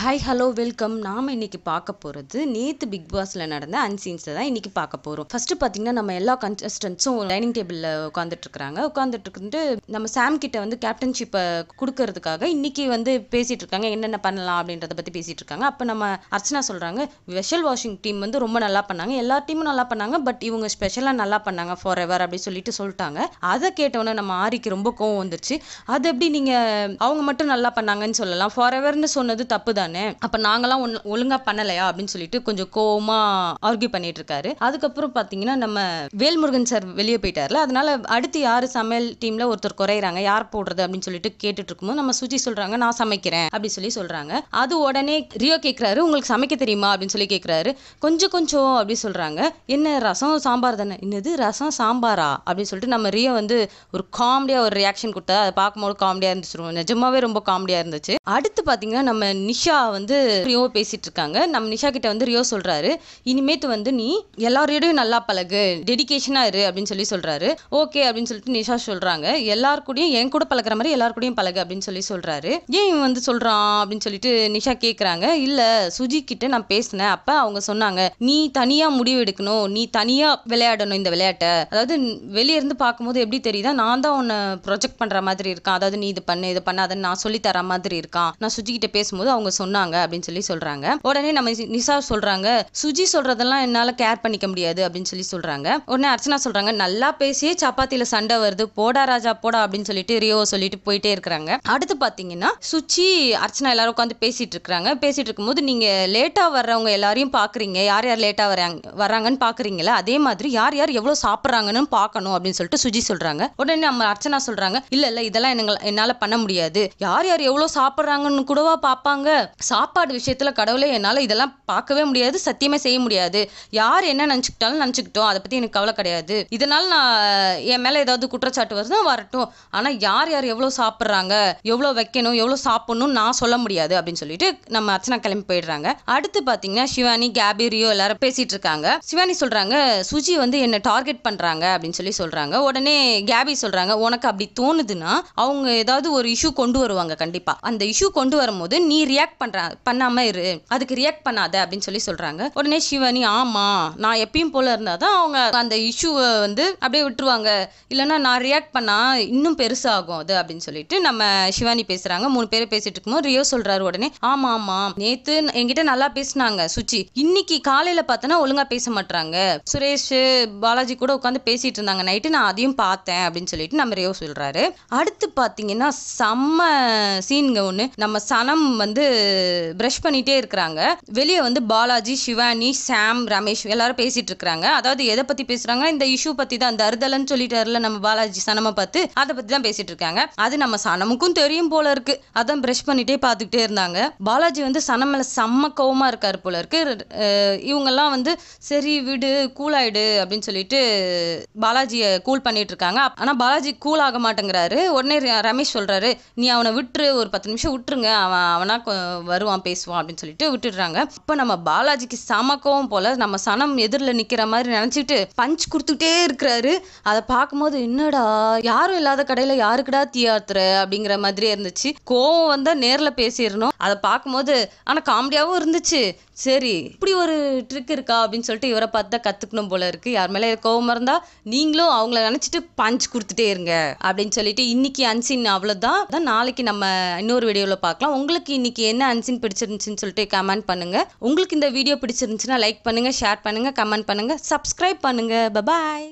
hi hello welcome நாம் இன்றைக்கி பார்க்க போகிறது நேற்று பிக் பாஸில் நடந்த அன்சீன்ஸை தான் இன்றைக்கி பார்க்க போகிறோம் ஃபஸ்ட்டு பார்த்தீங்கன்னா நம்ம எல்லா கண்டஸ்டன்ஸும் டைனிங் டேபிளில் உட்காந்துட்டு இருக்காங்க உட்காந்துட்டு நம்ம சாம் கிட்ட வந்து கேப்டன்ஷிப்பை கொடுக்கறதுக்காக இன்றைக்கி வந்து பேசிகிட்டு இருக்காங்க என்னென்ன பண்ணலாம் அப்படின்றத பற்றி பேசிகிட்டு இருக்காங்க அப்போ நம்ம அர்ச்சனா சொல்கிறாங்க ஸ்பெஷல் வாஷிங் டீம் வந்து ரொம்ப நல்லா பண்ணாங்க எல்லா டீமும் நல்லா பண்ணாங்க பட் இவங்க ஸ்பெஷலாக நல்லா பண்ணாங்க ஃபார் எவர் அப்படின்னு சொல்லிட்டு சொல்லிட்டாங்க அதை கேட்டோன்னே நம்ம ஆரிக்கு ரொம்ப கோவம் வந்துருச்சு அது எப்படி நீங்கள் அவங்க மட்டும் நல்லா பண்ணாங்கன்னு சொல்லலாம் ஃபார் எவர்னு சொன்னது தப்பு தான் தானே அப்போ நாங்களாம் ஒன் ஒழுங்காக பண்ணலையா அப்படின்னு சொல்லிட்டு கொஞ்சம் கோவமாக ஆர்கியூ பண்ணிட்டு இருக்காரு அதுக்கப்புறம் பார்த்தீங்கன்னா நம்ம வேல்முருகன் சார் வெளியே போயிட்டார்ல அதனால அடுத்து யார் சமையல் டீமில் ஒருத்தர் குறையிறாங்க யார் போடுறது அப்படின்னு சொல்லிட்டு கேட்டுட்டு இருக்கும்போது நம்ம சுஜி சொல்றாங்க நான் சமைக்கிறேன் அப்படி சொல்லி சொல்றாங்க அது உடனே ரியோ கேட்குறாரு உங்களுக்கு சமைக்க தெரியுமா அப்படின்னு சொல்லி கேட்குறாரு கொஞ்சம் கொஞ்சம் அப்படி சொல்கிறாங்க என்ன ரசம் சாம்பார் தானே என்னது ரசம் சாம்பாரா அப்படின்னு சொல்லிட்டு நம்ம ரியோ வந்து ஒரு காமெடியாக ஒரு ரியாக்ஷன் கொடுத்தா அதை பார்க்கும்போது காமெடியாக இருந்துச்சு நிஜமாவே ரொம்ப காமெடியாக இருந்துச்சு அடுத்து பார்த்தீங்கன்னா நம்ம நிஷா வந்து ரியோ பேசிட்டு இருக்காங்க நம்ம நிஷா கிட்ட வந்து ரியோ சொல்றாரு இனிமேட்டு வந்து நீ எல்லாரோடையும் நல்லா பழகு டெடிக்கேஷனா இரு அப்படின்னு சொல்லி சொல்றாரு ஓகே அப்படின்னு சொல்லிட்டு நிஷா சொல்றாங்க கூடயும் என் கூட பழகிற மாதிரி கூடயும் பழகு அப்படின்னு சொல்லி சொல்றாரு ஏன் இவன் வந்து சொல்றான் அப்படின்னு சொல்லிட்டு நிஷா கேக்குறாங்க இல்ல சுஜி கிட்ட நான் பேசினேன் அப்ப அவங்க சொன்னாங்க நீ தனியா முடிவு எடுக்கணும் நீ தனியா விளையாடணும் இந்த விளையாட்டை அதாவது வெளியே இருந்து பார்க்கும்போது எப்படி தெரியுதா நான் தான் உன்னை ப்ரொஜெக்ட் பண்ற மாதிரி இருக்கான் அதாவது நீ இது பண்ணு இது பண்ணாதன்னு நான் சொல்லி தர மாதிரி இருக்கான் நான் சுஜி கிட்ட பேசும்போது அவங்க சொன்ன சொன்னாங்க அப்படின்னு சொல்லி சொல்றாங்க உடனே நம்ம நிசா சொல்றாங்க சுஜி சொல்றதெல்லாம் என்னால கேர் பண்ணிக்க முடியாது அப்படின்னு சொல்லி சொல்றாங்க உடனே அர்ச்சனா சொல்றாங்க நல்லா பேசியே சப்பாத்தியில சண்டை வருது போடா ராஜா போடா அப்படின்னு சொல்லிட்டு ரியோ சொல்லிட்டு போயிட்டே இருக்கிறாங்க அடுத்து பாத்தீங்கன்னா சுச்சி அர்ச்சனா எல்லாரும் உட்காந்து பேசிட்டு இருக்கிறாங்க பேசிட்டு இருக்கும்போது நீங்க லேட்டா வர்றவங்க எல்லாரையும் பாக்குறீங்க யார் யார் லேட்டா வராங்க வராங்கன்னு பாக்குறீங்களா அதே மாதிரி யார் யார் எவ்வளவு சாப்பிட்றாங்கன்னு பார்க்கணும் அப்படின்னு சொல்லிட்டு சுஜி சொல்றாங்க உடனே நம்ம அர்ச்சனா சொல்றாங்க இல்ல இல்ல இதெல்லாம் என்னால பண்ண முடியாது யார் யார் எவ்வளவு சாப்பிட்றாங்கன்னு கூடவா பார்ப்பாங்க சாப்பாடு விஷயத்தில் கடவுளே என்னால் இதெல்லாம் பார்க்கவே முடியாது சத்தியமே செய்ய முடியாது யார் என்ன நினச்சிக்கிட்டாலும் நினச்சிக்கிட்டோம் அதை பற்றி எனக்கு கவலை கிடையாது இதனால் நான் என் மேலே ஏதாவது குற்றச்சாட்டு வருதுன்னா வரட்டும் ஆனால் யார் யார் எவ்வளோ சாப்பிட்றாங்க எவ்வளோ வைக்கணும் எவ்வளோ சாப்பிட்ணும் நான் சொல்ல முடியாது அப்படின்னு சொல்லிட்டு நம்ம அர்ச்சனா கிளம்பி போயிடுறாங்க அடுத்து பார்த்தீங்கன்னா சிவானி கேபி ரியோ எல்லாரும் பேசிகிட்டு இருக்காங்க சிவானி சொல்கிறாங்க சுஜி வந்து என்னை டார்கெட் பண்ணுறாங்க அப்படின்னு சொல்லி சொல்கிறாங்க உடனே கேபி சொல்கிறாங்க உனக்கு அப்படி தோணுதுன்னா அவங்க ஏதாவது ஒரு இஷ்யூ கொண்டு வருவாங்க கண்டிப்பாக அந்த இஷ்யூ கொண்டு வரும்போது நீ ரியாக்ட் பண்ண பண்ற பண்ணாம இரு அதுக்கு ரியாக்ட் பண்ணாத அப்படின்னு சொல்லி சொல்றாங்க உடனே சிவனி ஆமா நான் எப்பயும் போல இருந்தாதான் அவங்க அந்த இஷ்யூவை வந்து அப்படியே விட்டுருவாங்க இல்லைன்னா நான் ரியாக்ட் பண்ணா இன்னும் பெருசாகும் அது அப்படின்னு சொல்லிட்டு நம்ம சிவானி பேசுறாங்க மூணு பேர் பேசிட்டு இருக்கும்போது ரியோ சொல்றாரு உடனே ஆமா ஆமா நேத்து என்கிட்ட நல்லா பேசினாங்க சுச்சி இன்னைக்கு காலையில பார்த்தோன்னா ஒழுங்கா பேச மாட்டாங்க சுரேஷ் பாலாஜி கூட உட்காந்து பேசிட்டு இருந்தாங்க நைட்டு நான் அதையும் பார்த்தேன் அப்படின்னு சொல்லிட்டு நம்ம ரியோ சொல்றாரு அடுத்து பாத்தீங்கன்னா செம்ம சீன்க ஒன்று நம்ம சனம் வந்து ப்ரஷ் பண்ணிகிட்டே இருக்கிறாங்க வெளியே வந்து பாலாஜி சிவானி சாம் ரமேஷ் எல்லாரும் பேசிட்டு இருக்கிறாங்க அதாவது எதை பற்றி பேசுறாங்க இந்த இஷ்யூ பற்றி தான் அந்த சொல்லிட்டு சொல்லிட்டாருல நம்ம பாலாஜி சனமை பார்த்து அதை பற்றி தான் பேசிட்டு இருக்காங்க அது நம்ம சனமுக்கும் தெரியும் போல இருக்கு அதான் ப்ரஷ் பண்ணிட்டே பார்த்துக்கிட்டே இருந்தாங்க பாலாஜி வந்து சனம் மேலே செம்ம கோவமாக இருக்கார் போல இருக்கு இவங்கெல்லாம் வந்து சரி விடு கூலாயிடு அப்படின்னு சொல்லிட்டு பாலாஜியை கூல் பண்ணிட்டு இருக்காங்க ஆனால் பாலாஜி கூல் ஆக மாட்டேங்கிறாரு உடனே ரமேஷ் சொல்கிறாரு நீ அவனை விட்டுரு ஒரு பத்து நிமிஷம் விட்டுருங்க அவன் அவனா வருவான் பேசுவான் அப்படின்னு சொல்லிட்டு விட்டுடுறாங்க அப்போ நம்ம பாலாஜிக்கு சமக்கவும் போல் நம்ம சனம் எதிரில் நிற்கிற மாதிரி நினச்சிட்டு பஞ்ச் கொடுத்துட்டே இருக்கிறாரு அதை பார்க்கும்போது என்னடா யாரும் இல்லாத கடையில் யாருக்குடா தீயாத்துற அப்படிங்கிற மாதிரியே இருந்துச்சு கோவம் வந்தால் நேரில் பேசிடணும் அதை பார்க்கும்போது ஆனால் காமெடியாகவும் இருந்துச்சு சரி இப்படி ஒரு ட்ரிக் இருக்கா அப்படின்னு சொல்லிட்டு இவரை பார்த்து தான் கற்றுக்கணும் போல இருக்குது யார் மேலே கோவமாக இருந்தால் நீங்களும் அவங்கள நினச்சிட்டு பஞ்ச் கொடுத்துட்டே இருங்க அப்படின்னு சொல்லிட்டு இன்னைக்கு அன்சின் அவ்வளோதான் தான் நாளைக்கு நம்ம இன்னொரு வீடியோவில் பார்க்கலாம் உங்களுக்கு இன்னைக்கு என்ன அன்சின் பிடிச்சிருந்துச்சின்னு சொல்லிட்டு கமெண்ட் பண்ணுங்கள் உங்களுக்கு இந்த வீடியோ பிடிச்சிருந்துச்சுன்னா லைக் பண்ணுங்கள் ஷேர் பண்ணுங்கள் கமெண்ட் பண்ணுங்கள் சப்ஸ்கிரைப் பண்ணுங்கள் பபாய்